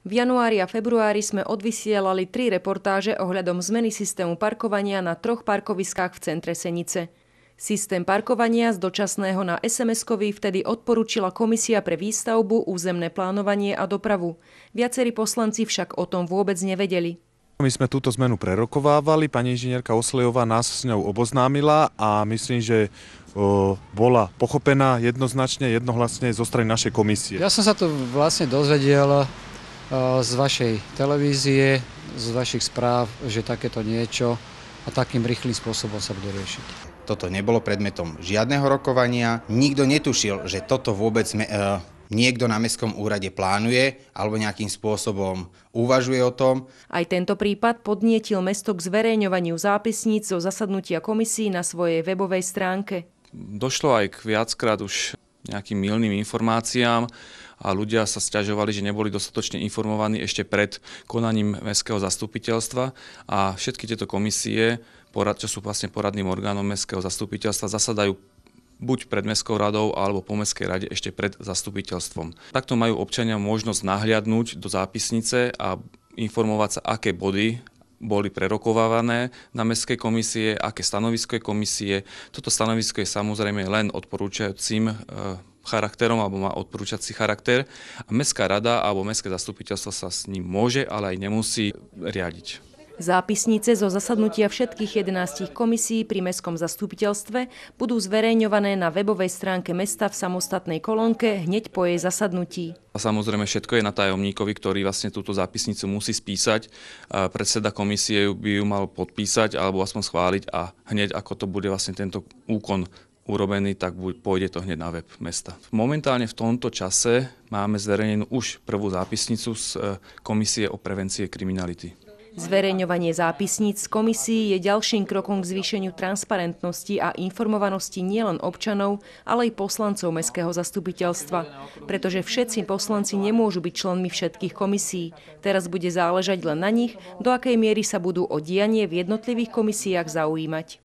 V januári a februári sme odvysielali tri reportáže ohľadom zmeny systému parkovania na troch parkoviskách v centre Senice. Systém parkovania z dočasného na SMS-kový vtedy odporúčila Komisia pre výstavbu, územné plánovanie a dopravu. Viacerí poslanci však o tom vôbec nevedeli. My sme túto zmenu prerokovávali, pani inžinierka Oslejová nás s ňou oboznámila a myslím, že bola pochopená jednoznačne, jednohlasne zo strany našej komisie. Ja som sa to vlastne dozvedel z vašej televízie, z vašich správ, že takéto niečo a takým rýchlým spôsobom sa bude riešiť. Toto nebolo predmetom žiadneho rokovania, nikto netušil, že toto vôbec me, e, niekto na mestskom úrade plánuje alebo nejakým spôsobom uvažuje o tom. Aj tento prípad podnietil mesto k zverejňovaniu zápisníc zo zasadnutia komisí na svojej webovej stránke. Došlo aj k viackrát už nejakým milným informáciám a ľudia sa stiažovali, že neboli dostatočne informovaní ešte pred konaním mestského zastupiteľstva a všetky tieto komisie, porad, čo sú vlastne poradným orgánom mestského zastupiteľstva, zasadajú buď pred mestskou radou alebo po mestskej rade ešte pred zastupiteľstvom. Takto majú občania možnosť nahliadnúť do zápisnice a informovať sa, aké body boli prerokovávané na Mestskej komisie, aké stanovisko je komisie. Toto stanovisko je samozrejme len odporúčajúcim e, charakterom alebo má odporúčací charakter a Mestská rada alebo Mestské zastupiteľstvo sa s ním môže, ale aj nemusí riadiť. Zápisnice zo zasadnutia všetkých 11 komisí pri Mestskom zastupiteľstve budú zverejňované na webovej stránke mesta v samostatnej kolónke hneď po jej zasadnutí. A samozrejme všetko je na tajomníkovi, ktorý vlastne túto zápisnicu musí spísať. Predseda komisie by ju mal podpísať alebo aspoň schváliť a hneď ako to bude vlastne tento úkon urobený, tak pôjde to hneď na web mesta. Momentálne v tomto čase máme zverejnenú už prvú zápisnicu z e, Komisie o prevencie kriminality. Zverejňovanie zápisníc z komisí je ďalším krokom k zvýšeniu transparentnosti a informovanosti nielen občanov, ale aj poslancov mestského zastupiteľstva, pretože všetci poslanci nemôžu byť členmi všetkých komisí. Teraz bude záležať len na nich, do akej miery sa budú o dianie v jednotlivých komisiách zaujímať.